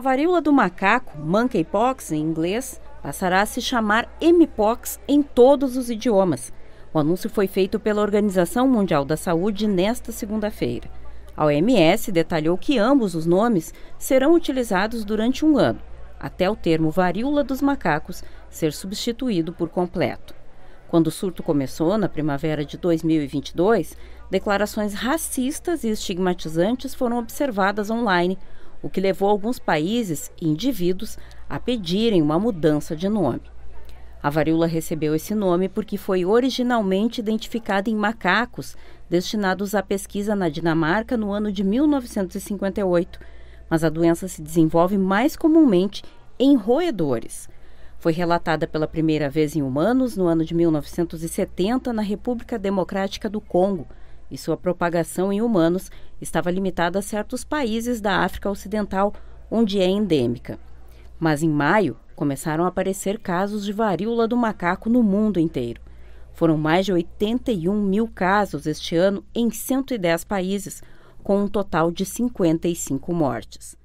A varíola do macaco, monkeypox em inglês, passará a se chamar Mpox em todos os idiomas. O anúncio foi feito pela Organização Mundial da Saúde nesta segunda-feira. A OMS detalhou que ambos os nomes serão utilizados durante um ano, até o termo varíola dos macacos ser substituído por completo. Quando o surto começou, na primavera de 2022, declarações racistas e estigmatizantes foram observadas online o que levou alguns países e indivíduos a pedirem uma mudança de nome. A varíola recebeu esse nome porque foi originalmente identificada em macacos destinados à pesquisa na Dinamarca no ano de 1958, mas a doença se desenvolve mais comumente em roedores. Foi relatada pela primeira vez em humanos no ano de 1970 na República Democrática do Congo, e sua propagação em humanos estava limitada a certos países da África Ocidental, onde é endêmica. Mas em maio começaram a aparecer casos de varíola do macaco no mundo inteiro. Foram mais de 81 mil casos este ano em 110 países, com um total de 55 mortes.